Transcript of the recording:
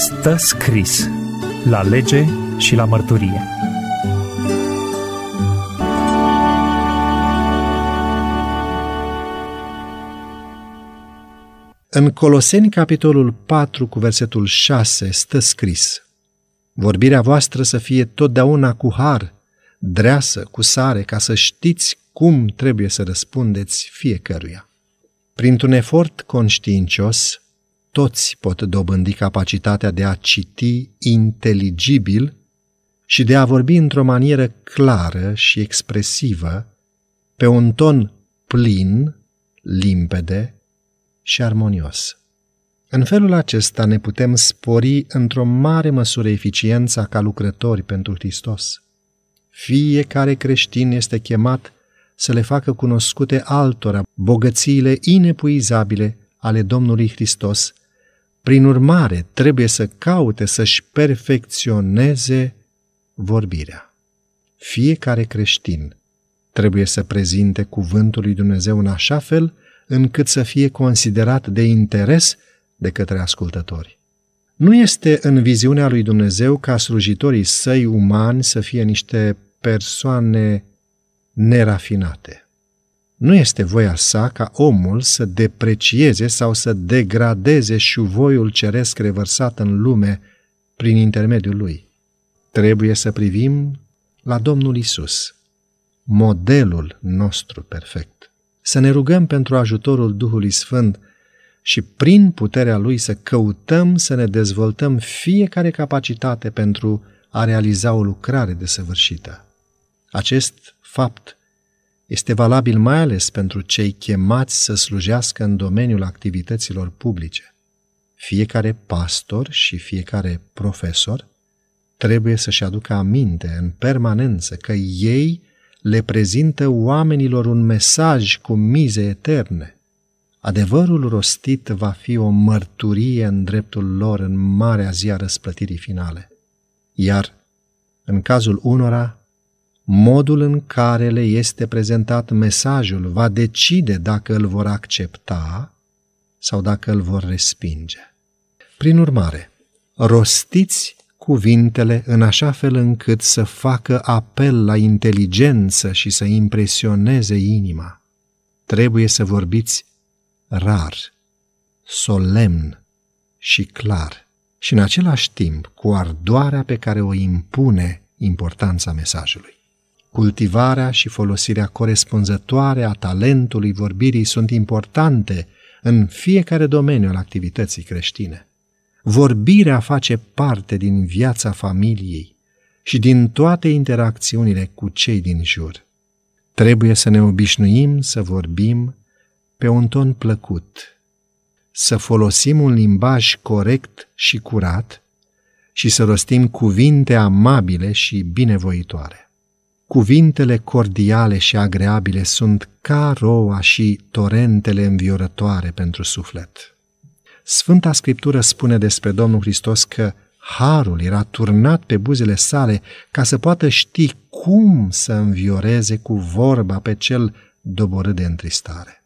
Stă scris la lege și la mărturie. În Coloseni, capitolul 4, cu versetul 6, stă scris Vorbirea voastră să fie totdeauna cu har, dreasă, cu sare, ca să știți cum trebuie să răspundeți fiecăruia. Printr-un efort conștiincios, toți pot dobândi capacitatea de a citi inteligibil și de a vorbi într-o manieră clară și expresivă, pe un ton plin, limpede și armonios. În felul acesta ne putem spori într-o mare măsură eficiența ca lucrători pentru Hristos. Fiecare creștin este chemat să le facă cunoscute altora bogățiile inepuizabile ale Domnului Hristos prin urmare, trebuie să caute să-și perfecționeze vorbirea. Fiecare creștin trebuie să prezinte cuvântul lui Dumnezeu în așa fel încât să fie considerat de interes de către ascultători. Nu este în viziunea lui Dumnezeu ca slujitorii săi umani să fie niște persoane nerafinate. Nu este voia sa ca omul să deprecieze sau să degradeze șuvoiul ceresc revărsat în lume prin intermediul lui. Trebuie să privim la Domnul Isus, modelul nostru perfect. Să ne rugăm pentru ajutorul Duhului Sfânt și prin puterea Lui să căutăm să ne dezvoltăm fiecare capacitate pentru a realiza o lucrare desăvârșită. Acest fapt este valabil mai ales pentru cei chemați să slujească în domeniul activităților publice. Fiecare pastor și fiecare profesor trebuie să-și aducă aminte în permanență că ei le prezintă oamenilor un mesaj cu mize eterne. Adevărul rostit va fi o mărturie în dreptul lor în marea zi a răsplătirii finale. Iar, în cazul unora, modul în care le este prezentat mesajul va decide dacă îl vor accepta sau dacă îl vor respinge. Prin urmare, rostiți cuvintele în așa fel încât să facă apel la inteligență și să impresioneze inima. Trebuie să vorbiți rar, solemn și clar și în același timp cu ardoarea pe care o impune importanța mesajului. Cultivarea și folosirea corespunzătoare a talentului vorbirii sunt importante în fiecare domeniu al activității creștine. Vorbirea face parte din viața familiei și din toate interacțiunile cu cei din jur. Trebuie să ne obișnuim să vorbim pe un ton plăcut, să folosim un limbaj corect și curat și să rostim cuvinte amabile și binevoitoare. Cuvintele cordiale și agreabile sunt ca roa și torentele înviorătoare pentru suflet. Sfânta Scriptură spune despre Domnul Hristos că harul era turnat pe buzele sale ca să poată ști cum să învioreze cu vorba pe cel doborât de întristare.